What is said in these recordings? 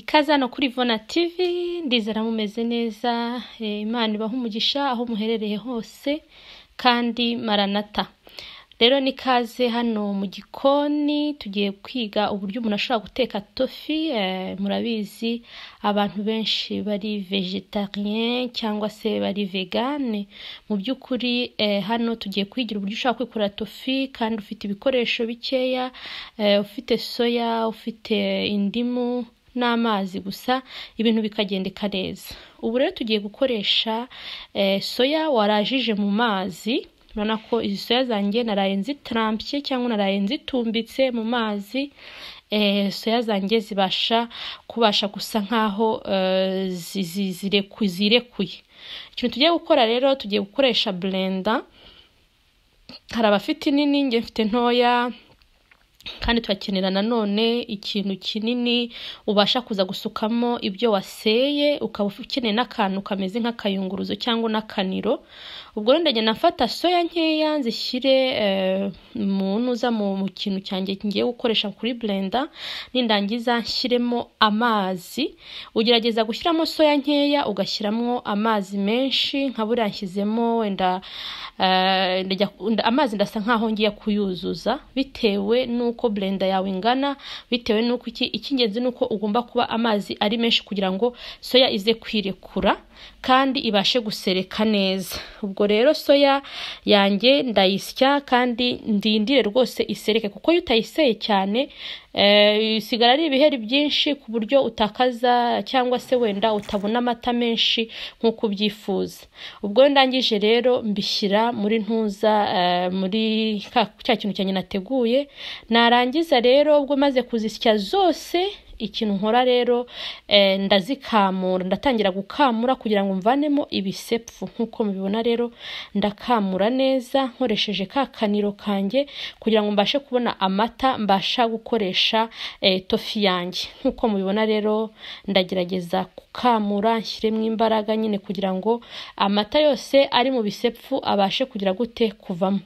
ikaze hano kuri Vona TV ndizera mumeze neza eh, imana ibaho umugisha aho muherereye hose kandi maranata rero ni kaze hano mu gikoni tugiye kwiga uburyo umuntu ashobora guteka tofi eh, murabizi abantu benshi bari vegetarien cyangwa se bari vegane mu by'ukuri eh, hano tugiye kwigira uburyo ushobora kwikorera tofi kandi ufite ibikoresho bikeya ufite soya ufite indimu n'amazi gusa ibintu bikagendeka neza ubu rero tugiye gukoresha eh, soya warajije mu mazi urabona ko izi soya zanjye naraye nzitarampye cyangwa naraye nzitumbitse mu mazi eh, soya zanjye zibasha kubasha gusa nk'aho eh, zirekuye ikintu tugiye gukora rero tugiye gukoresha blender hari abafite inini njye mfite ntoya kandi turakenera nanone ikintu kinini ubasha kuza gusukamo ibyo waseye ukaba ukeneye n'akantu kameze nk'akayunguruzo cyangwa n'akaniro ubwo rero ndagenda nafata soya nkeya nzishyire eh, mu ntuza mu kintu cyanjye ngiye gukoresha kuri blender nindangiza nshyiremo amazi ugerageza gushyiramo soya nkeya ugashyiramo amazi menshi nka buriya nshyizemo wenda eh, amazi ndasa nkaho ngiye kuyuzuza bitewe n'uko n'uko blender yawe ingana bitewe n'uko iki icy'ingenzi ni uko ugomba kuba amazi ari menshi kugira ngo soya ize kwirekura kandi ibashe gusereka neza ubwo rero soya yanjye ndayisya kandi ndindire rwose isereke kuko iyo utayiseye cyane isigara eh, ari ibiheri byinshi ku buryo utakaza cyangwa se wenda utabona amata menshi nk'uko ubyifuza ubwo ndangije rero mbishyira muri ntuza eh, muri cya kintu cyanjye nateguye narangiza rero ubwo maze kuzisya zose ikintu nkora rero eh, ndazikamura ndatangira gukamura kugira ngo mvanemo ibisepfu nk'uko mubibona rero ndakamura neza nkoresheje ka kaniro kanjye kugira ngo mbashe kubona amata mbasha gukoresha eh, tofi yanjye nk'uko mubibona rero ndagerageza gukamura nshyiremo imbaraga nyine kugira ngo amata yose ari mu bisepfu abashe kugira gute kuvamo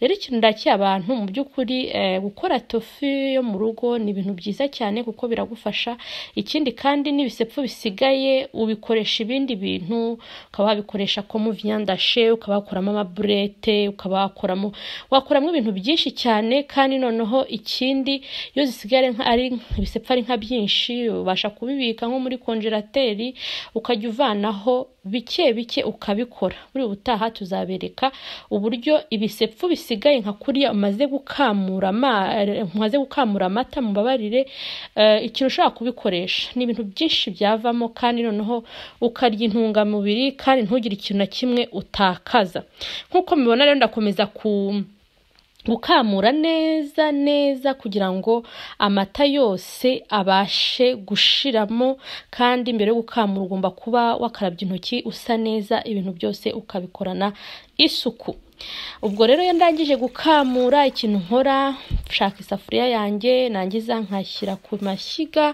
rero ikintu ndakiye abantu mu by'ukuri eh, gukora tofi yo mu rugo ni ibintu byiza cyane kuko bira biragufasha ikindi kandi n'ibisepfu bisigaye ubikoresha ibindi bintu ukaba wabikoresha komo vyandashe ukaba wakoramo amaburete ukaba wakoramo wakoramo ibintu byinshi cyane kandi noneho ikindi iyo zisigaye ari ibisepfu ari nka byinshi ubasha kubibika nko muri konjerateri ukajya uvanaho bike bike ukabikora buri butaha tuzabereka uburyo ibisepfu bisigaye nka kuriya umaze gukamura amazi gukamura amata mubabarire uh, ukiri ushaka kubikoresha ni ibintu byinshi byavamo kandi noneho ukarya intungamubiri kandi ntugire ikintu na kimwe utakaza nk'uko mubibona rero ndakomeza ku Gukamura neza neza kugira ngo amata yose abashe gushiramo kandi mbere yo gukamura ugomba kuba wakarabye intoki usa neza ibintu byose ukabikorana isuku ubwo rero iyo ndangije gukamura ikintu nkora nshaka isafuriya yanjye nangiza nkashyira ku mashyiga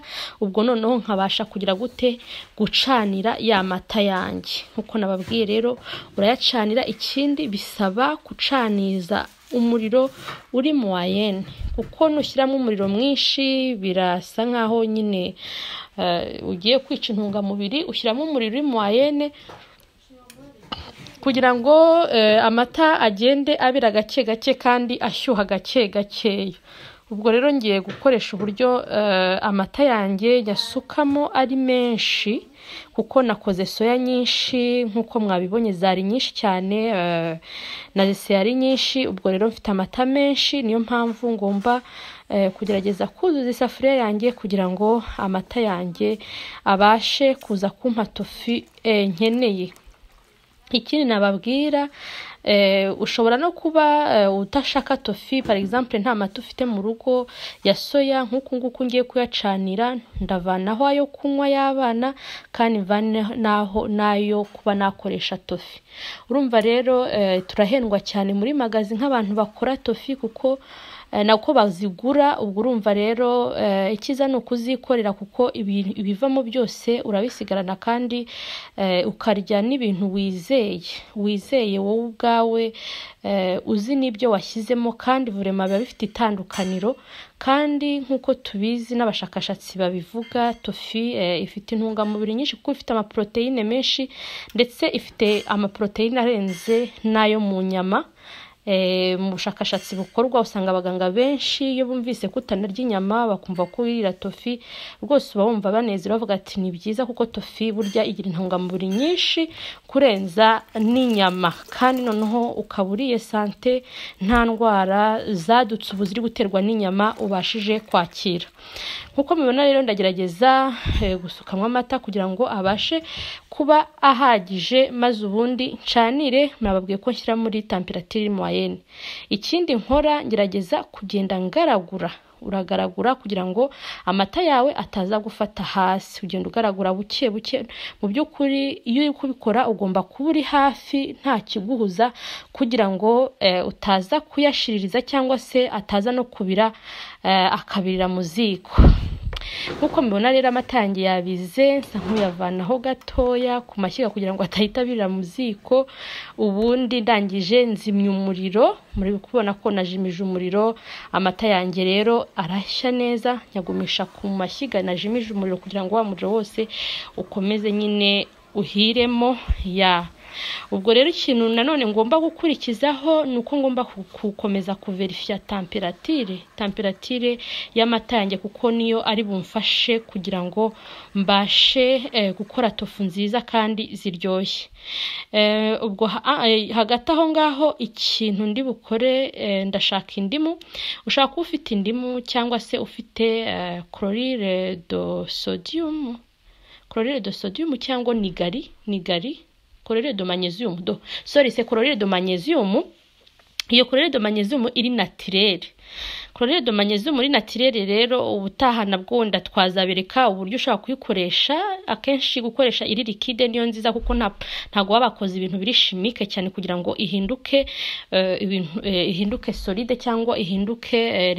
ubwo noneho nkabasha kugira gute gucanira ya mata yanjye nk'uko nababwiye rero urayacanira ikindi bisaba gucaniza umuriro uri mu wayeni kuko nushyiramo umuriro mwinshi birasa nkaho nyine eh, ugiye kwica intungamubiri ushyiramo umuriro uri mu wayeni kugira ngo eh, amata agende abira gake gake kandi ashyuha gake gakeya Ubwo rero ngiye gukoresha uburyo eh, amata yanjye yasukamo ari menshi kuko nakoze soya nyinshi nk'uko mwabibonye zari nyinshi cyane eh, na zisiye ari nyinshi ubwo rero mfite amata menshi niyo mpamvu ngomba eh, kugerageza kuzuza isafuriya yanjye kugira ngo amata yanjye abashe kuza kumpa tofi nkeneye ikindi nababwira eh, ushobora no kuba eh, utashaka tofi par exemple nta mata ufite mu rugo ya soya nk'uku nguku ngiye kuyacanira ndavanaho ayo kunywa y'abana kandi mvanaho n'ayo kuba nakoresha tofi urumva rero eh, turahendwa cyane muri magazi nk'abantu bakora tofi kuko Eh, nako bazigura ubwo urumva rero eh, icyiza ni ukuzikorera kuko ibivamo byose urabisigarana kandi eh, ukarya n'ibintu wizeye wizeye wowe ubwawe uzi n'ibyo washyizemo kandi vurema biba bifite itandukaniro kandi nk'uko tubizi n'abashakashatsi babivuga tofi ifite intungamubiri nyinshi kuko ifite amaporoteyine menshi ndetse ifite amaporoteyine arenze n'ayo mu nyama Eh, mu bushakashatsi bukorwa usanga abaganga benshi iyo bumvise ko utanarya inyama bakumva ko wirira tofi rwose uba wumva banezerewe bavuga ati ni byiza kuko tofi burya igira intungamubiri nyinshi kurenza n'inyama kandi noneho ukaba uriye sante nta ndwara zadutse ubu ziri guterwa n'inyama ubashije kwakira nk'uko mubibona rero ndagerageza eh, gusukamo amata kugira ngo abashe kuba ahagije maze ubundi ncanire mwababwiye ko nshyira muri tamperatire irimo yene ikindi nkora ngerageza kugenda ngaragura uragaragura kugira ngo amata yawe ataza gufata hasi ugenda ugaragura buke buke mu by'ukuri iyo uri kubikora ugomba kuba uri hafi nta kiguhuza kugira ngo eh, utaza kuyashiririza cyangwa se ataza no kubira eh, akabirira mu ziko nk'uko mubibona rero amata yabize nsa nk'uyavanaho gatoya ku mashyiga kugira ngo atahita abirira mu ziko ubundi ndangije nzimya umuriro muri kubona ko najimije umuriro amata yanjye rero arashya neza nyagumisha ku mashyiga najimije umuriro kugira ngo wa muriro wose ukomeze nyine uhiremo ya ubwo rero ikintu nanone ngomba gukurikizaho ni uko ngomba gukomeza kuverifiya tamperatire tamperatire y'amata yanjye kuko niyo ari bumfashe kugira ngo mbashe eh, gukora tofu nziza kandi ziryoshye eh, ubwo ah, eh, hagati aho ngaho ikintu ndi bukore ndashaka indimu ushaka ufite indimu cyangwa se ufite chloride do sodium chloride do sodium cyangwa nigari nigari chlorure de magnesium do sorry c'est chlorure de magnesium iyo chlorure de magnesium iri naturelle chlorure de magnesium iri naturelle rero ubutaha nabwo ndatwazabereka uburyo ushobora kuyikoresha akenshi gukoresha iri liquide niyo nziza kuko ntabwo baba bakoze ibintu biri chimique cyane kugira ngo ihinduke uh, ihinduke solide cyangwa ihinduke uh,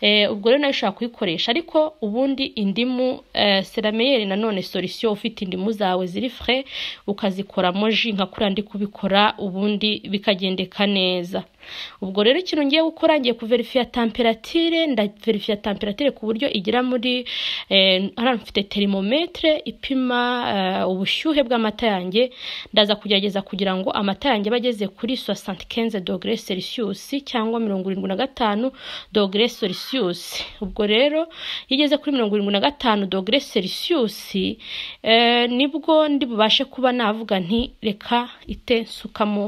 Eh, ubwo rero nawe ushobora kuyikoresha ariko ubundi indimu serameyeri eh, nanone solisiyo ufite indimu zawe ziri fure ukazikoramo ji nka kuriya ndi kubikora ubundi bikagendeka neza ubwo rero ikintu ngiye gukora ngiye kuverifiya tamperatire ndaverifiya tamperatire ku buryo igera muri eh, hano mfite terimometere ipima ubushyuhe bw'amata yanjye ndaza kugerageza kugira ngo amata yanjye abe ageze kuri sosanti kenze dogere selisiyusi cyangwa mirongo irindwi na gatanu dogere selisiyusi celsius ubwo rero iyo igeze kuri mirongo irindwi na gatanu dogere celsius eh, nibwo ndi bubashe kuba navuga nti reka ite nsukamo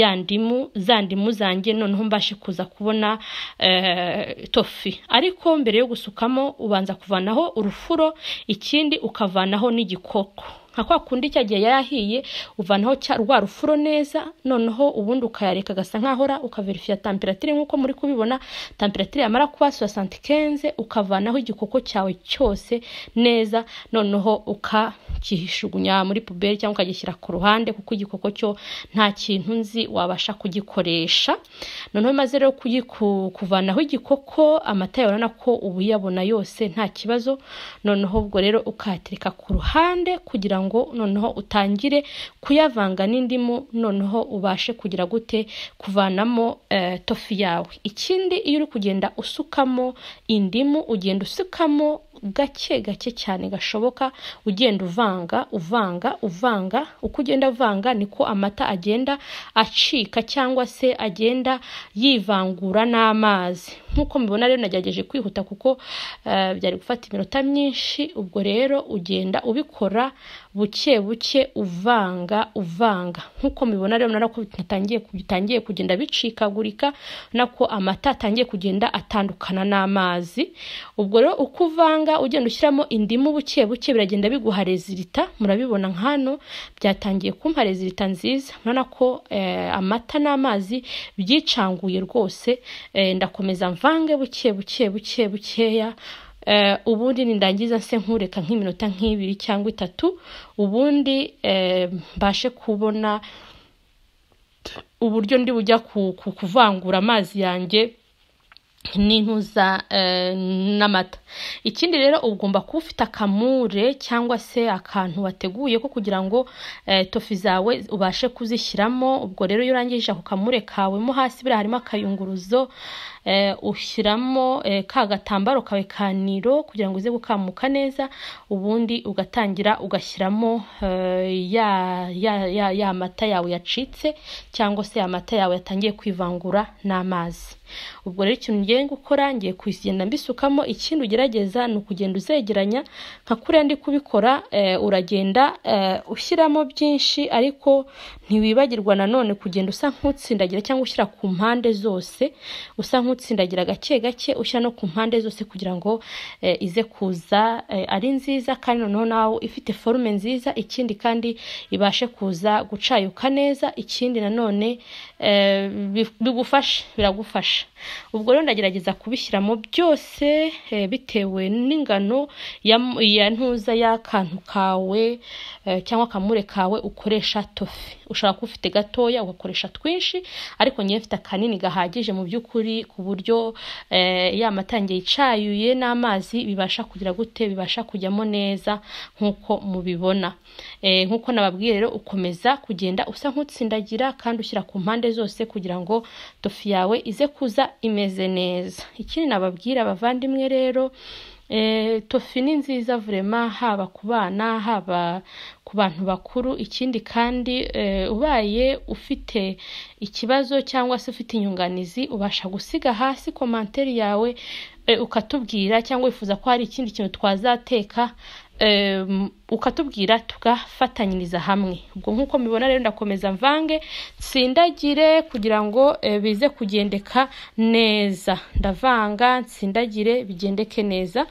ya ndimu za ndimu zanjye noneho mbashe kuza kubona eh, tofi ariko mbere yo gusukamo ubanza kuvanaho urufuro ikindi ukavanaho n'igikoko nka kwa kundi cya gihe yahiye uvanaho rwa rufuro neza noneho ubundi ukayareka agasa nk'ahora ukaverifiya tamperatire nk'uko muri kubibona tamperatire yamara kuba suwa santikenze ukavanaho igikoko cyawe cyose neza noneho ukakihishugunya muri puberi cyangwa ukagishyira ku ruhande kuko igikoko cyo nta kintu nzi wabasha kugikoresha noneho maze rero kuvanaho igikoko amata yawe urabona ko uba uyabona yose nta kibazo noneho ubwo rero ukayatereka ku ruhande kugira ngo ngo noneho utangire kuyavanga n'indimu noneho ubashe kugira gute kuvanamo eh, tofi yawe ikindi iyo uri kugenda usukamo indimu ugenda usukamo gake gake cyane gashoboka ugenda uvanga uvanga uvanga uko ugenda uvanga niko amata agenda acika cyangwa se agenda yivangura n'amazi nk'uko mubibona rero nagerageje kwihuta kuko eh, byari gufata iminota myinshi ubwo rero ugenda ubikora buke buke uvanga uvanga nk'uko mubibona rero nako bitangiye kugenda bicikagurika nako amata atangiye kugenda atandukana n'amazi ubwo rero uko uvanga ugenda ushyiramo indimu buke buke biragenda biguha rezilita murabibona nk'hano byatangiye kumpa rezilita nziza urabona ko eh, amata n'amazi byicanguye rwose eh, ndakomeza mvange buke buke buke bukeya eh, ubundi nindangiza se nkureka nk'iminota nk'ibiri cyangwa itatu ubundi mbashe kubona uburyo ndi bujya kuvangura amazi yanjye n'intuza eh, n'amata ikindi rero ugomba kuba ufite akamure cyangwa se akantu wateguye ko kugira ngo eh, tofi zawe ubashe kuzishyiramo ubwo rero iyo urangije ako kamure kawe mo hasi buriya harimo akayunguruzo Eh, ushyiramo eh, ka gatambaro kawe ka niro kugira ngo uze gukamuka neza ubundi ugatangira ugashyiramo eh, ya mata yawe yacitse cyangwa se amata yawe yatangiye kwivangura n'amazi ubwo rero ikintu ngiye gukora ngiye kugenda mbisukamo ikindi ugerageza ni ukugenda uzegeranya nka kuriya ndi kubikora uragenda ushyiramo byinshi ariko ntiwibagirwa nanone kugenda usa nk'utsindagira cyangwa ushyira ku mpande zose usa nk'utsindagira utsindagira gake gake ushyira no ku mpande zose kugira ngo eh, ize kuza eh, ari nziza kandi noneho nawe ifite forume nziza ikindi kandi ibashe kuza gucayuka neza ikindi nanone eh, bigufasha biragufasha ubwo rero ndagerageza kubishyiramo byose bitewe n'ingano ya ntuza y'akantu kawe cyangwa akamure kawe ukoresha tofi ushobora kuba ufite gatoya ugakoresha twinshi ariko niyo ufite akanini gahagije mu by'ukuri ku buryo eh, ya mata n'amazi bibasha kugira gute bibasha kujyamo neza nk'uko mubibona eh, nk'uko nababwiye rero ukomeza kugenda usa nk'utsindagira kandi ushyira ku mpande zose kugira ngo tofu yawe ize kuza imeze neza ikindi nababwira abavandimwe rero tofi eh, ni nziza vurema haba ku bana haba ku bantu bakuru ikindi kandi eh, ubaye ufite ikibazo cyangwa se ufite inyunganizi ubasha gusiga hasi komantere yawe eh, ukatubwira cyangwa wifuza ko hari ikindi kintu twazateka eh, ukatubwira tugafatanyiriza hamwe ubwo nk'uko mubibona rero ndakomeza mvange nsindagire kugira ngo bize kugendeka neza ndavanga nsindagire bigendeke neza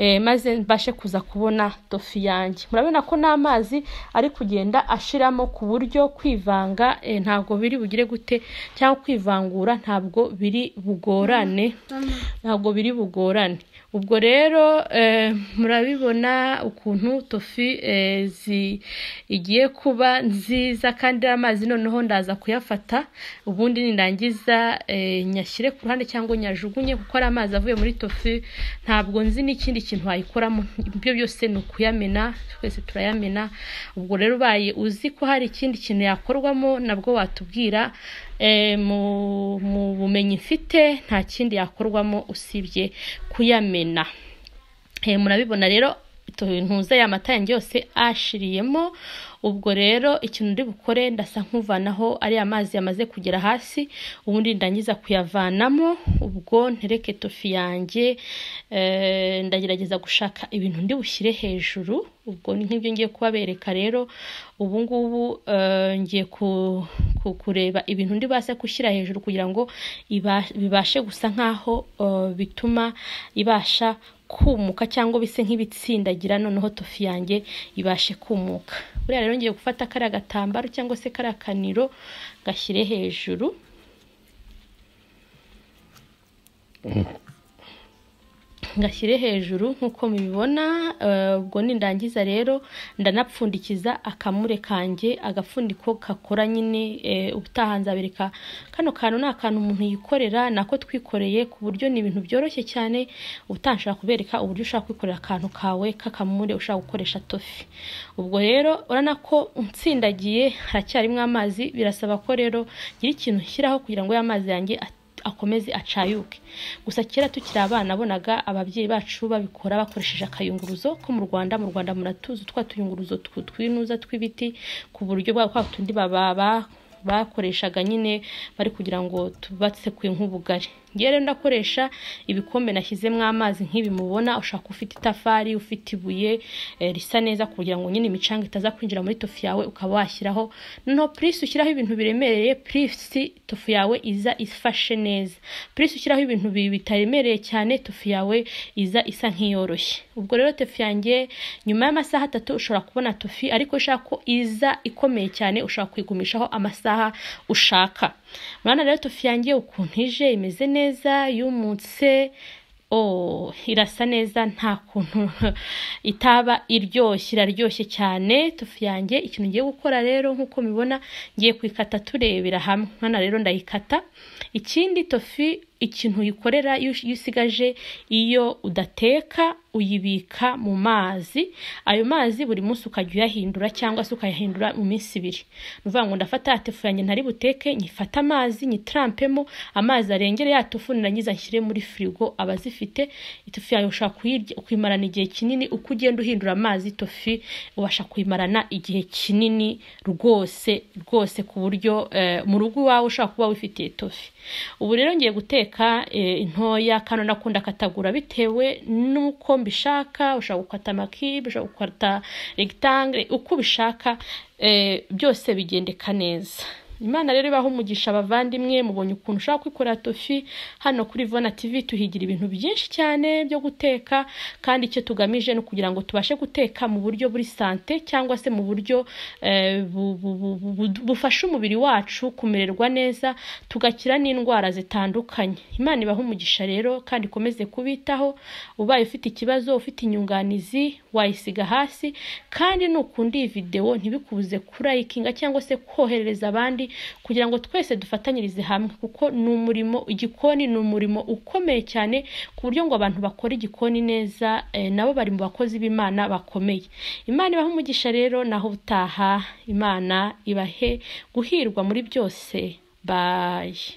Eh, maze mbashe kuza kubona dofi yanjye murabona ko n'amazi ari kugenda ashiramo ku buryo kwivanga eh, ntabwo biri bugire gute cyangwa kwivangura ntabwo biri bugorane mm, mm. ntabwo biri bugorane ubwo rero eh, murabibona ukuntu tofi eh, igiye kuba nziza kandi amazi noneho ndaza kuyafata ubundi nindangiza eh, nyashyire ku ruhande cyangwa nyajugunye kuko ari amazi avuye muri tofi ntabwo nzi n'ikindi kintu wayikoramo ibyo byose ni ukuyamena twese turayamena ubwo rero ubaye uzi ko hari ikindi kintu yakorwamo nabwo watubwira Eh, mu bumenyi ifite nta kindi yakorwamo usibye kuyamena eh, murabibona rero ntuza ya mata yose ashiriyemo ubwo rero ikintu uri bukore ndasa nk'uvanaho ari amazi yamaze kugera hasi ubundi ndangiza kuyavanamo ubwo ntereke tofi yanjye eh, ndagerageza gushaka ibintu ndi bushyire hejuru ubwo ni nk'ibyo ngiye kubabereka rero ubu ngubu eh, ngiye kureba ibintu ndi base gushyira hejuru kugira ngo bibashe gusa nk'aho eh, bituma ibasha kumuka cyangwa bise nk'ibitsindagira noneho tofu yanjye ibashe kumuka buriya rero ngiye gufata kariya gatambaro cyangwa se kariya kaniro gashyire hejuru mm. ngashyire hejuru nk'uko mubibona eh, ubwo nindangiza rero ndanapfundikiza akamure kanjye agapfundiko kakora nyine eh, ubutaha nzabereka kano kantu ni akantu umuntu yikorera nako twikoreye ku buryo ni ibintu byoroshye cyane utashaka kubereka uburyo ushaka kwikorera akantu kawe k'akamure ushaka gukoresha tofi ubwo rero urabona ko utsindagiye haracyarimo amazi birasaba ko rero ngira ikintu ushyiraho kugira ngo ya mazi yanjye akomeze acayuke gusa kera tukiri abana abonaga ababyeyi bacu babikora bakoresheje akayunguruzo ko mu Rwanda mu Rwanda muratuzi twa tuyunguruzo twinuza tw'ibiti ku buryo bwa kwa tundi baba bakoreshaga nyine bari kugira ngo tubatse ku nk'ubugari ngewe rero ndakoresha ibikombe nashyizemo amazi nk'ibi mubona ushaka ufite itafari ufite ibuye eh, risa neza kugira ngo nyine imicanga itaza kwinjira muri tofu yawe ukaba washyiraho noneho purisi ushyiraho ibintu biremereye purisi tofu yawe iza ifashe neza purisi ushyiraho ibintu bitaremereye cyane tofu yawe iza isa nk'iyoroshye ubwo rero tofu yanjye nyuma y'amasaha atatu ushobora kubona tofu ariko ushaka ko iza ikomeye cyane ushobora kuyigumishaho amasaha ushaka murabona rero tofu yanjye ukuntu ije imeze neza neza yumutse oh irasa neza nta kuntu itaba iryoshye iraryoshye cyane tufu yanjye ikintu ngiye gukora rero nk'uko mibona ngiye kuyikata turebera hamwe hano rero ndayikata ikindi tofi ikintu uyikorera iyo usigaje iyo udateka uyibika mu mazi ayo mazi buri munsi ukajya uyahindura cyangwa se ukayahindura mu minsi ibiri ni ukuvuga ngo ndafata tefu yanjye ntari buteke nyifate amazi nyitarampemo amazi arengere ya tofu nirangiza nshyire muri firigo abazifite itofu yawe ushobora kuyimarana igihe kinini uko ugenda uhindura amazi tofi ubasha kuyimarana igihe kinini rwose rwose ku buryo eh, mu rugo iwawe ushobora kuba wifitiye tofi ubu rero ngiye guteka guteka eh, intoya kandi unakunda akatagura bitewe n'uko mbishaka ushobora gukata amakibe ushobora gukata regitangire uko ubishaka eh, byose bigendeka neza Imana rero ibaho umugisha abavandimwe mubonye ukuntu ushaka kwikorera tofi hano kuri Vona TV tuhigira ibintu byinshi cyane byo guteka kandi icyo tugamije ni kugira ngo tubashe guteka mu buryo buri sante cyangwa se mu buryo eh, bufasha umubiri wacu kumererwa neza tugakira n'indwara zitandukanye Imana ibaho umugisha rero kandi ikomeze kubitaho ubaye ufite ikibazo ufite inyunganizi wayisiga hasi kandi nukunda iyi videwo ntibikubuze kurayikinga cyangwa se kohereza abandi kugira ngo twese dufatanyirize hamwe kuko ni umurimo igikoni ni umurimo ukomeye cyane ku buryo ngo abantu bakora igikoni neza eh, nabo bari mu bakozi b'imana bakomeye imana ibaha umugisha rero naho utaha imana ibahe guhirwa muri byose bayi